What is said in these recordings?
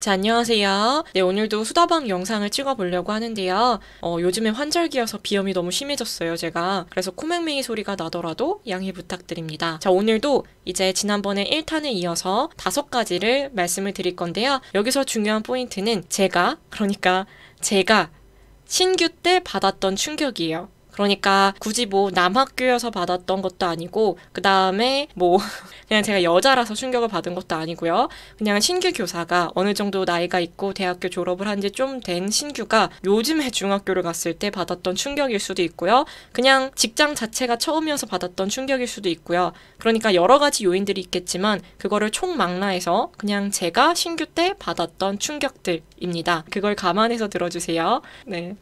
자, 안녕하세요. 네, 오늘도 수다방 영상을 찍어보려고 하는데요. 어, 요즘에 환절기여서 비염이 너무 심해졌어요, 제가. 그래서 코맹맹이 소리가 나더라도 양해 부탁드립니다. 자, 오늘도 이제 지난번에 1탄에 이어서 다섯 가지를 말씀을 드릴 건데요. 여기서 중요한 포인트는 제가, 그러니까 제가 신규 때 받았던 충격이에요. 그러니까 굳이 뭐 남학교여서 받았던 것도 아니고 그 다음에 뭐 그냥 제가 여자라서 충격을 받은 것도 아니고요. 그냥 신규 교사가 어느 정도 나이가 있고 대학교 졸업을 한 지 좀 된 신규가 요즘에 중학교를 갔을 때 받았던 충격일 수도 있고요. 그냥 직장 자체가 처음이어서 받았던 충격일 수도 있고요. 그러니까 여러 가지 요인들이 있겠지만 그거를 총망라해서 그냥 제가 신규 때 받았던 충격들입니다. 그걸 감안해서 들어주세요. 네.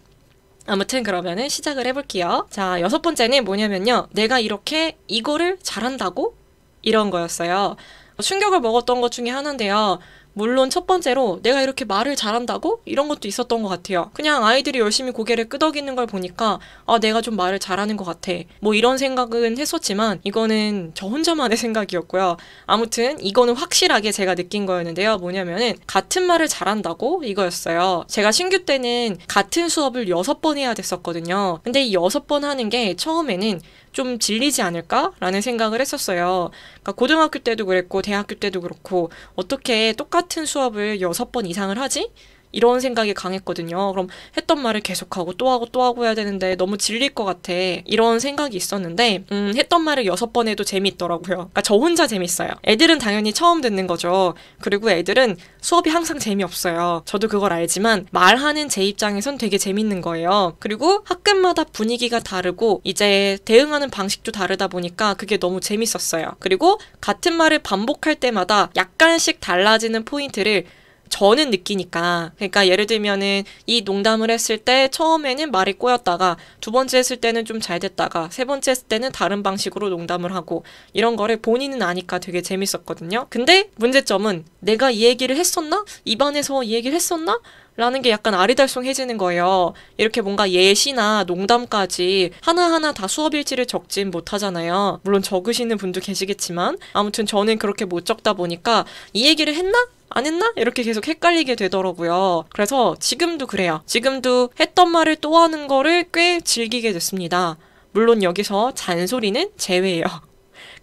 아무튼 그러면은 시작을 해볼게요. 자, 여섯 번째는 뭐냐면요. 내가 이렇게 이거를 잘한다고? 이런 거였어요. 충격을 먹었던 것 중에 하나인데요. 물론 첫 번째로 내가 이렇게 말을 잘한다고? 이런 것도 있었던 것 같아요. 그냥 아이들이 열심히 고개를 끄덕이는 걸 보니까 아, 내가 좀 말을 잘하는 것 같아. 뭐 이런 생각은 했었지만 이거는 저 혼자만의 생각이었고요. 아무튼 이거는 확실하게 제가 느낀 거였는데요. 뭐냐면은 같은 말을 잘한다고 이거였어요. 제가 신규 때는 같은 수업을 여섯 번 해야 됐었거든요. 근데 이 여섯 번 하는 게 처음에는 좀 질리지 않을까라는 생각을 했었어요. 그러니까 고등학교 때도 그랬고 대학교 때도 그렇고 어떻게 똑같은 똑같은 수업을 여섯 번 이상을 하지? 이런 생각이 강했거든요. 그럼 했던 말을 계속하고 또 하고 또 하고 해야 되는데 너무 질릴 것 같아. 이런 생각이 있었는데 음, 했던 말을 여섯 번 해도 재미있더라고요. 그러니까 저 혼자 재밌어요. 애들은 당연히 처음 듣는 거죠. 그리고 애들은 수업이 항상 재미없어요. 저도 그걸 알지만 말하는 제 입장에선 되게 재밌는 거예요. 그리고 학급마다 분위기가 다르고 이제 대응하는 방식도 다르다 보니까 그게 너무 재밌었어요. 그리고 같은 말을 반복할 때마다 약간씩 달라지는 포인트를 저는 느끼니까 그러니까 예를 들면은 이 농담을 했을 때 처음에는 말이 꼬였다가 두 번째 했을 때는 좀 잘 됐다가 세 번째 했을 때는 다른 방식으로 농담을 하고 이런 거를 본인은 아니까 되게 재밌었거든요. 근데 문제점은 내가 이 얘기를 했었나? 입안에서 이 얘기를 했었나? 라는 게 약간 아리달송해지는 거예요. 이렇게 뭔가 예시나 농담까지 하나하나 다 수업일지를 적진 못하잖아요. 물론 적으시는 분도 계시겠지만 아무튼 저는 그렇게 못 적다 보니까 이 얘기를 했나? 안 했나? 이렇게 계속 헷갈리게 되더라고요. 그래서 지금도 그래요. 지금도 했던 말을 또 하는 거를 꽤 즐기게 됐습니다. 물론 여기서 잔소리는 제외예요.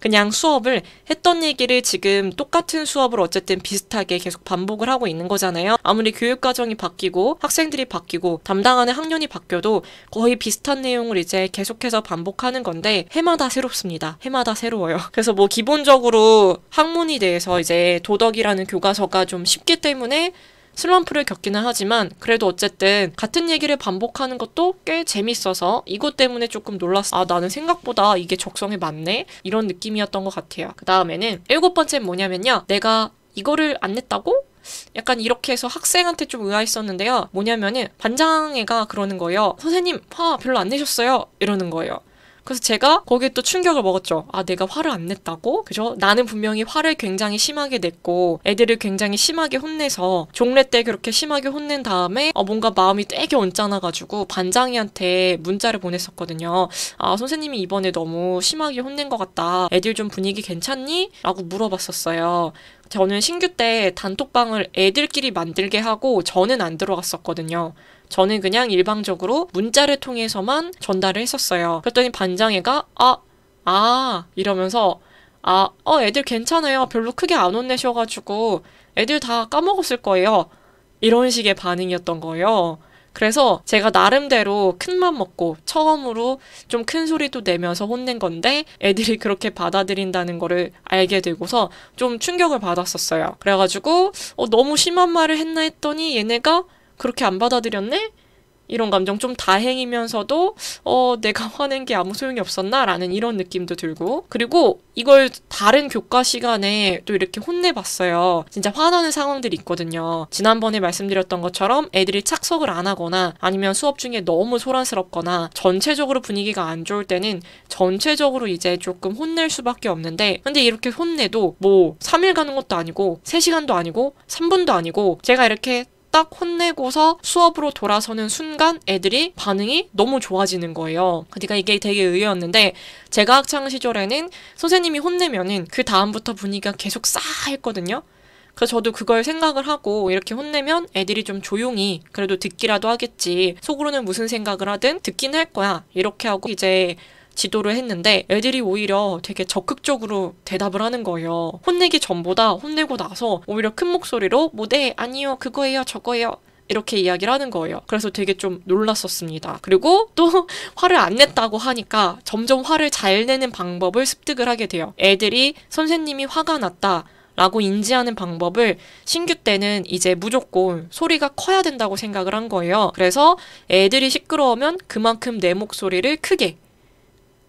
그냥 수업을 했던 얘기를 지금 똑같은 수업을 어쨌든 비슷하게 계속 반복을 하고 있는 거잖아요. 아무리 교육과정이 바뀌고 학생들이 바뀌고 담당하는 학년이 바뀌어도 거의 비슷한 내용을 이제 계속해서 반복하는 건데 해마다 새롭습니다. 해마다 새로워요. 그래서 뭐 기본적으로 학문에 대해서 이제 도덕이라는 교과서가 좀 쉽기 때문에 슬럼프를 겪기는 하지만 그래도 어쨌든 같은 얘기를 반복하는 것도 꽤 재밌어서 이것 때문에 조금 놀랐어. 아, 나는 생각보다 이게 적성에 맞네? 이런 느낌이었던 것 같아요. 그 다음에는 일곱 번째는 뭐냐면요. 내가 이거를 안 냈다고? 약간 이렇게 해서 학생한테 좀 의아했었는데요. 뭐냐면은 반장애가 그러는 거예요. 선생님 화 별로 안 내셨어요. 이러는 거예요. 그래서 제가 거기에 또 충격을 먹었죠. 아, 내가 화를 안 냈다고? 그죠? 나는 분명히 화를 굉장히 심하게 냈고 애들을 굉장히 심하게 혼내서 종례 때 그렇게 심하게 혼낸 다음에 어, 뭔가 마음이 되게 언짢아가지고 반장이한테 문자를 보냈었거든요. 아, 선생님이 이번에 너무 심하게 혼낸 것 같다. 애들 좀 분위기 괜찮니? 라고 물어봤었어요. 저는 신규 때 단톡방을 애들끼리 만들게 하고 저는 안 들어갔었거든요. 저는 그냥 일방적으로 문자를 통해서만 전달을 했었어요. 그랬더니 반장애가 아, 아 이러면서 아, 어 애들 괜찮아요. 별로 크게 안 혼내셔가지고 애들 다 까먹었을 거예요. 이런 식의 반응이었던 거예요. 그래서 제가 나름대로 큰맘 먹고 처음으로 좀 큰 소리도 내면서 혼낸 건데 애들이 그렇게 받아들인다는 거를 알게 되고서 좀 충격을 받았었어요. 그래가지고 어, 너무 심한 말을 했나 했더니 얘네가 그렇게 안 받아들였네? 이런 감정 좀 다행이면서도 어 내가 화낸 게 아무 소용이 없었나라는 이런 느낌도 들고 그리고 이걸 다른 교과 시간에 또 이렇게 혼내봤어요 진짜 화나는 상황들이 있거든요 지난번에 말씀드렸던 것처럼 애들이 착석을 안 하거나 아니면 수업 중에 너무 소란스럽거나 전체적으로 분위기가 안 좋을 때는 전체적으로 이제 조금 혼낼 수밖에 없는데 근데 이렇게 혼내도 뭐 3일 가는 것도 아니고 3시간도 아니고 3분도 아니고 제가 이렇게 딱 혼내고서 수업으로 돌아서는 순간 애들이 반응이 너무 좋아지는 거예요. 그러니까 이게 되게 의외였는데 제가 학창 시절에는 선생님이 혼내면은 그 다음부터 분위기가 계속 싸했거든요. 그래서 저도 그걸 생각을 하고 이렇게 혼내면 애들이 좀 조용히 그래도 듣기라도 하겠지. 속으로는 무슨 생각을 하든 듣긴 할 거야. 이렇게 하고 이제 지도를 했는데 애들이 오히려 되게 적극적으로 대답을 하는 거예요. 혼내기 전보다 혼내고 나서 오히려 큰 목소리로 뭐 네, 아니요, 그거예요, 저거예요. 이렇게 이야기를 하는 거예요. 그래서 되게 좀 놀랐었습니다. 그리고 또 화를 안 냈다고 하니까 점점 화를 잘 내는 방법을 습득을 하게 돼요. 애들이 선생님이 화가 났다. 라고 인지하는 방법을 신규 때는 이제 무조건 소리가 커야 된다고 생각을 한 거예요. 그래서 애들이 시끄러우면 그만큼 내 목소리를 크게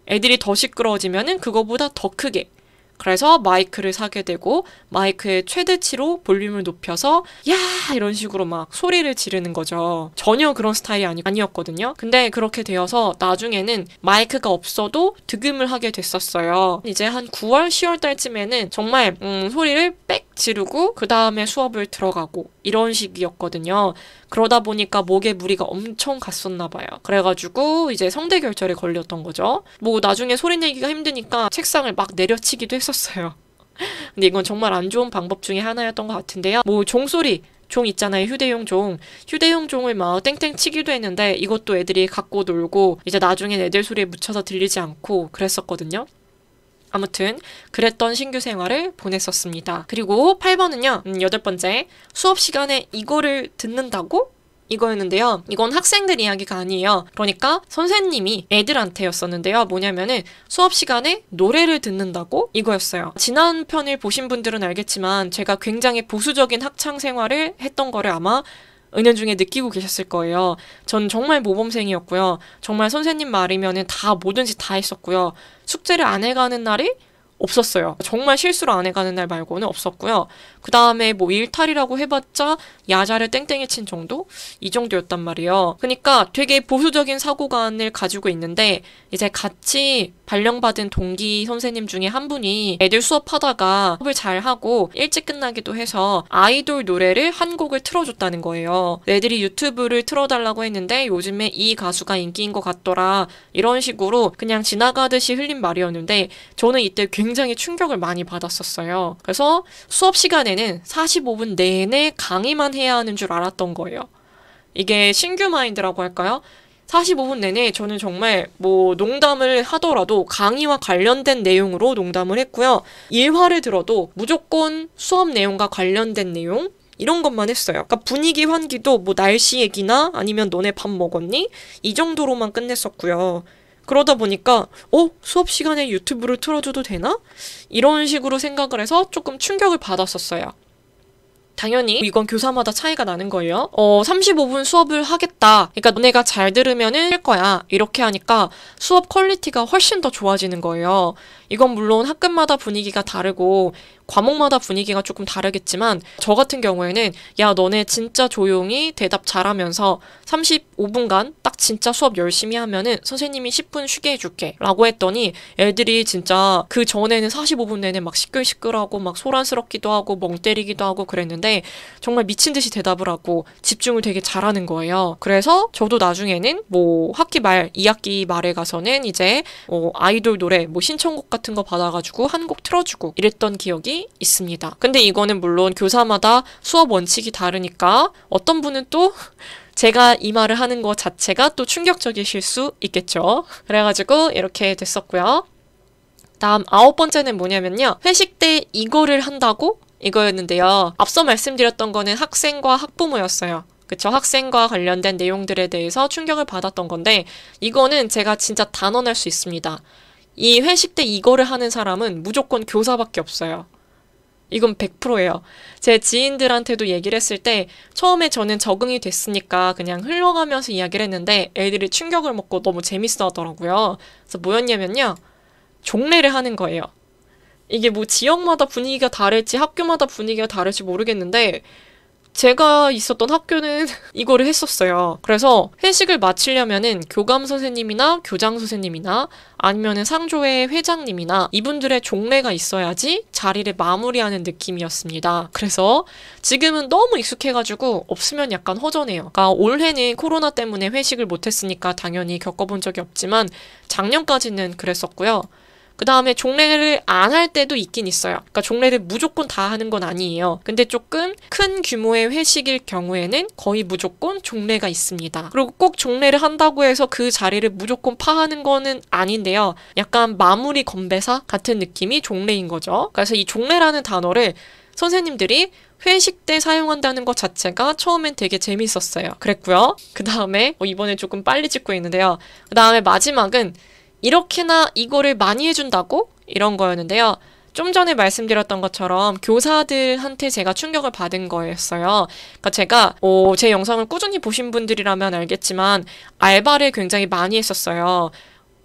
애들이 더 시끄러워지면은 그거보다 더 크게 그래서 마이크를 사게 되고 마이크의 최대치로 볼륨을 높여서 야 이런 식으로 막 소리를 지르는 거죠. 전혀 그런 스타일이 아니, 아니었거든요. 근데 그렇게 되어서 나중에는 마이크가 없어도 득음을 하게 됐었어요. 이제 한 9월 10월 달쯤에는 정말 음, 소리를 빽 치르고 그 다음에 수업을 들어가고 이런 식이었거든요. 그러다 보니까 목에 무리가 엄청 갔었나 봐요. 그래가지고 이제 성대 결절에 걸렸던 거죠. 뭐 나중에 소리 내기가 힘드니까 책상을 막 내려치기도 했었어요. 근데 이건 정말 안 좋은 방법 중에 하나였던 것 같은데요. 뭐 종소리 종 있잖아요 휴대용 종 휴대용 종을 막 땡땡 치기도 했는데 이것도 애들이 갖고 놀고 이제 나중에 애들 소리에 묻혀서 들리지 않고 그랬었거든요 아무튼 그랬던 신규 생활을 보냈었습니다. 그리고 8번은요. 음, 여덟 번째 수업 시간에 이거를 듣는다고 이거였는데요. 이건 학생들 이야기가 아니에요. 그러니까 선생님이 애들한테였었는데요. 뭐냐면은 수업 시간에 노래를 듣는다고 이거였어요. 지난 편을 보신 분들은 알겠지만 제가 굉장히 보수적인 학창 생활을 했던 거를 아마 은연중에 느끼고 계셨을 거예요. 전 정말 모범생이었고요. 정말 선생님 말이면은 다 뭐든지 다 했었고요. 숙제를 안 해가는 날이 없었어요. 정말 실수를 안 해가는 날 말고는 없었고요. 그 다음에 뭐 일탈이라고 해봤자 야자를 땡땡이 친 정도? 이 정도였단 말이에요. 그러니까 되게 보수적인 사고관을 가지고 있는데 이제 같이 발령받은 동기 선생님 중에 한 분이 애들 수업하다가 수업을 잘 하고 일찍 끝나기도 해서 아이돌 노래를 한 곡을 틀어줬다는 거예요. 애들이 유튜브를 틀어달라고 했는데 요즘에 이 가수가 인기인 것 같더라 이런 식으로 그냥 지나가듯이 흘린 말이었는데 저는 이때 굉 굉장히 충격을 많이 받았었어요. 그래서 수업 시간에는 45분 내내 강의만 해야 하는 줄 알았던 거예요. 이게 신규 마인드라고 할까요? 45분 내내 저는 정말 뭐 농담을 하더라도 강의와 관련된 내용으로 농담을 했고요. 일화를 들어도 무조건 수업 내용과 관련된 내용, 이런 것만 했어요. 그러니까 분위기 환기도 뭐 날씨 얘기나 아니면 너네 밥 먹었니? 이 정도로만 끝냈었고요. 그러다 보니까 어 수업 시간에 유튜브를 틀어줘도 되나 이런 식으로 생각을 해서 조금 충격을 받았었어요. 당연히 이건 교사마다 차이가 나는 거예요. 어, 35분 수업을 하겠다. 그러니까 너네가 잘 들으면은 할 거야. 이렇게 하니까 수업 퀄리티가 훨씬 더 좋아지는 거예요. 이건 물론 학급마다 분위기가 다르고 과목마다 분위기가 조금 다르겠지만 저 같은 경우에는 야 너네 진짜 조용히 대답 잘하면서 35분간 딱 진짜 수업 열심히 하면은 선생님이 10분 쉬게 해줄게 라고 했더니 애들이 진짜 그 전에는 45분 내내 막 시끌시끌하고 막 소란스럽기도 하고 멍 때리기도 하고 그랬는데 했는데 정말 미친 듯이 대답을 하고 집중을 되게 잘하는 거예요. 그래서 저도 나중에는 뭐 학기 말, 2학기 말에 가서는 이제 어, 아이돌 노래 뭐 신청곡 같은 거 받아가지고 한 곡 틀어주고 이랬던 기억이 있습니다. 근데 이거는 물론 교사마다 수업 원칙이 다르니까 어떤 분은 또 제가 이 말을 하는 것 자체가 또 충격적이실 수 있겠죠. 그래가지고 이렇게 됐었고요. 다음 아홉 번째는 뭐냐면요. 회식 때 이거를 한다고 이거였는데요. 앞서 말씀드렸던 거는 학생과 학부모였어요. 그쵸. 학생과 관련된 내용들에 대해서 충격을 받았던 건데, 이거는 제가 진짜 단언할 수 있습니다. 이 회식 때 이거를 하는 사람은 무조건 교사밖에 없어요. 이건 100%예요. 제 지인들한테도 얘기를 했을 때 처음에 저는 적응이 됐으니까 그냥 흘러가면서 이야기를 했는데 애들이 충격을 먹고 너무 재밌어 하더라고요. 그래서 뭐였냐면요. 종례를 하는 거예요. 이게 뭐 지역마다 분위기가 다를지 학교마다 분위기가 다를지 모르겠는데 제가 있었던 학교는 이거를 했었어요. 그래서 회식을 마치려면은 교감 선생님이나 교장 선생님이나 아니면은 상조회 회장님이나 이분들의 종례가 있어야지 자리를 마무리하는 느낌이었습니다. 그래서 지금은 너무 익숙해가지고 없으면 약간 허전해요. 그러니까 올해는 코로나 때문에 회식을 못했으니까 당연히 겪어본 적이 없지만 작년까지는 그랬었고요. 그 다음에 종례를 안 할 때도 있긴 있어요. 그러니까 종례를 무조건 다 하는 건 아니에요. 근데 조금 큰 규모의 회식일 경우에는 거의 무조건 종례가 있습니다. 그리고 꼭 종례를 한다고 해서 그 자리를 무조건 파하는 거는 아닌데요. 약간 마무리 건배사 같은 느낌이 종례인 거죠. 그래서 이 종례라는 단어를 선생님들이 회식 때 사용한다는 것 자체가 처음엔 되게 재밌었어요. 그랬고요. 그 다음에 어, 이번에 조금 빨리 찍고 있는데요. 그 다음에 마지막은 이렇게나 이거를 많이 해준다고? 이런 거였는데요. 좀 전에 말씀드렸던 것처럼 교사들한테 제가 충격을 받은 거였어요. 그러니까 제가 어, 제 영상을 꾸준히 보신 분들이라면 알겠지만 알바를 굉장히 많이 했었어요.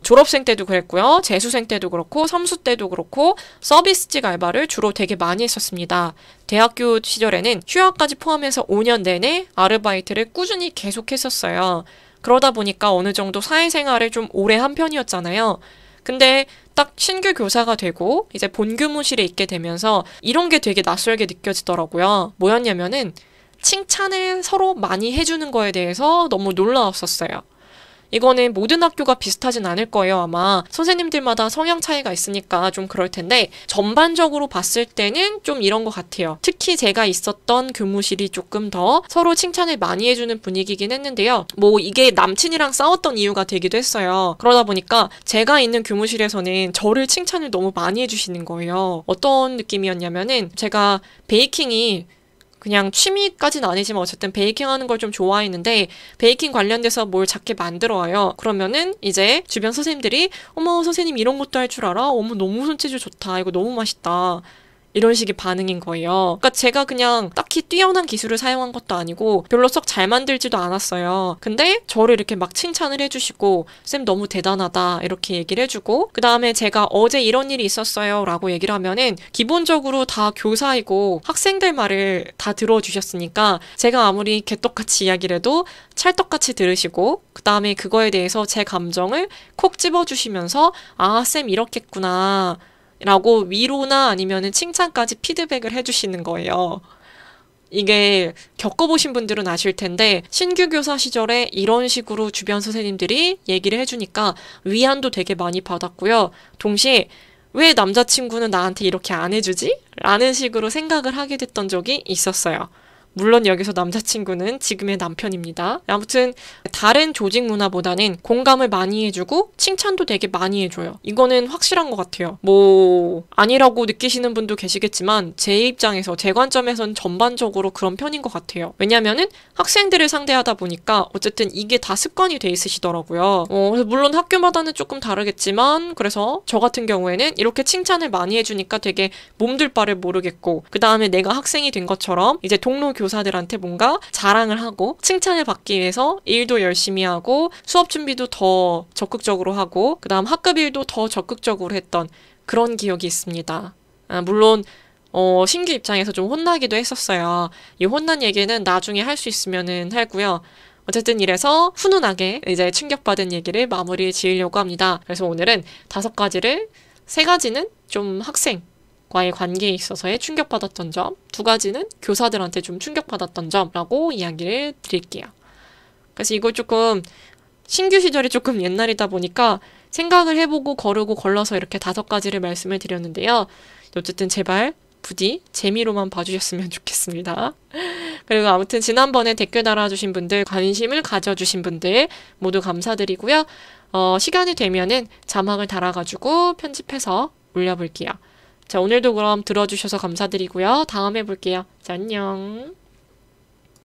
졸업생 때도 그랬고요. 재수생 때도 그렇고 삼수 때도 그렇고 서비스직 알바를 주로 되게 많이 했었습니다. 대학교 시절에는 휴학까지 포함해서 5년 내내 아르바이트를 꾸준히 계속했었어요. 그러다 보니까 어느 정도 사회생활을 좀 오래 한 편이었잖아요. 근데 딱 신규 교사가 되고 이제 본 교무실에 있게 되면서 이런 게 되게 낯설게 느껴지더라고요. 뭐였냐면은 칭찬을 서로 많이 해주는 거에 대해서 너무 놀라웠었어요. 이거는 모든 학교가 비슷하진 않을 거예요. 아마 선생님들마다 성향 차이가 있으니까 좀 그럴 텐데 전반적으로 봤을 때는 좀 이런 것 같아요. 특히 제가 있었던 교무실이 조금 더 서로 칭찬을 많이 해주는 분위기긴 했는데요. 뭐 이게 남친이랑 싸웠던 이유가 되기도 했어요. 그러다 보니까 제가 있는 교무실에서는 저를 칭찬을 너무 많이 해주시는 거예요. 어떤 느낌이었냐면은 제가 베이킹이 그냥 취미까진 아니지만 어쨌든 베이킹 하는 걸 좀 좋아했는데 베이킹 관련돼서 뭘 작게 만들어 와요. 그러면은 이제 주변 선생님들이 어머 선생님 이런 것도 할 줄 알아? 어머 너무 손재주 좋다. 이거 너무 맛있다. 이런 식의 반응인 거예요. 그러니까 제가 그냥 딱히 뛰어난 기술을 사용한 것도 아니고 별로 썩 잘 만들지도 않았어요. 근데 저를 이렇게 막 칭찬을 해주시고 쌤 너무 대단하다 이렇게 얘기를 해주고 그 다음에 제가 어제 이런 일이 있었어요 라고 얘기를 하면은 기본적으로 다 교사이고 학생들 말을 다 들어주셨으니까 제가 아무리 개떡같이 이야기를 해도 찰떡같이 들으시고 그 다음에 그거에 대해서 제 감정을 콕 집어주시면서 아 쌤 이렇겠구나 라고 위로나 아니면은 칭찬까지 피드백을 해주시는 거예요. 이게 겪어보신 분들은 아실 텐데 신규 교사 시절에 이런 식으로 주변 선생님들이 얘기를 해주니까 위안도 되게 많이 받았고요. 동시에 왜 남자친구는 나한테 이렇게 안 해주지? 라는 식으로 생각을 하게 됐던 적이 있었어요. 물론 여기서 남자친구는 지금의 남편입니다. 아무튼 다른 조직 문화보다는 공감을 많이 해주고 칭찬도 되게 많이 해줘요. 이거는 확실한 것 같아요. 뭐 아니라고 느끼시는 분도 계시겠지만 제 입장에서 제 관점에선 전반적으로 그런 편인 것 같아요. 왜냐면은 학생들을 상대하다 보니까 어쨌든 이게 다 습관이 돼 있으시더라고요. 어, 그래서 물론 학교마다는 조금 다르겠지만 그래서 저 같은 경우에는 이렇게 칭찬을 많이 해주니까 되게 몸둘 바를 모르겠고 그 다음에 내가 학생이 된 것처럼 이제 동료 교사들한테 뭔가 자랑을 하고 칭찬을 받기 위해서 일도 열심히 하고 수업 준비도 더 적극적으로 하고 그다음 학급 일도 더 적극적으로 했던 그런 기억이 있습니다. 아, 물론 어, 신규 입장에서 좀 혼나기도 했었어요. 이 혼난 얘기는 나중에 할 수 있으면은 할고요. 어쨌든 이래서 훈훈하게 이제 충격받은 얘기를 마무리 지으려고 합니다. 그래서 오늘은 다섯 가지를 세 가지는 좀 학생, 과의 관계에 있어서의 충격받았던 점, 두 가지는 교사들한테 좀 충격받았던 점라고 이야기를 드릴게요. 그래서 이걸 조금 신규 시절이 조금 옛날이다 보니까 생각을 해보고 거르고 걸러서 이렇게 다섯 가지를 말씀을 드렸는데요. 어쨌든 제발 부디 재미로만 봐주셨으면 좋겠습니다. 그리고 아무튼 지난번에 댓글 달아주신 분들, 관심을 가져주신 분들 모두 감사드리고요. 어, 시간이 되면은 자막을 달아가지고 편집해서 올려볼게요. 자, 오늘도 그럼 들어주셔서 감사드리고요. 다음에 볼게요. 자, 안녕.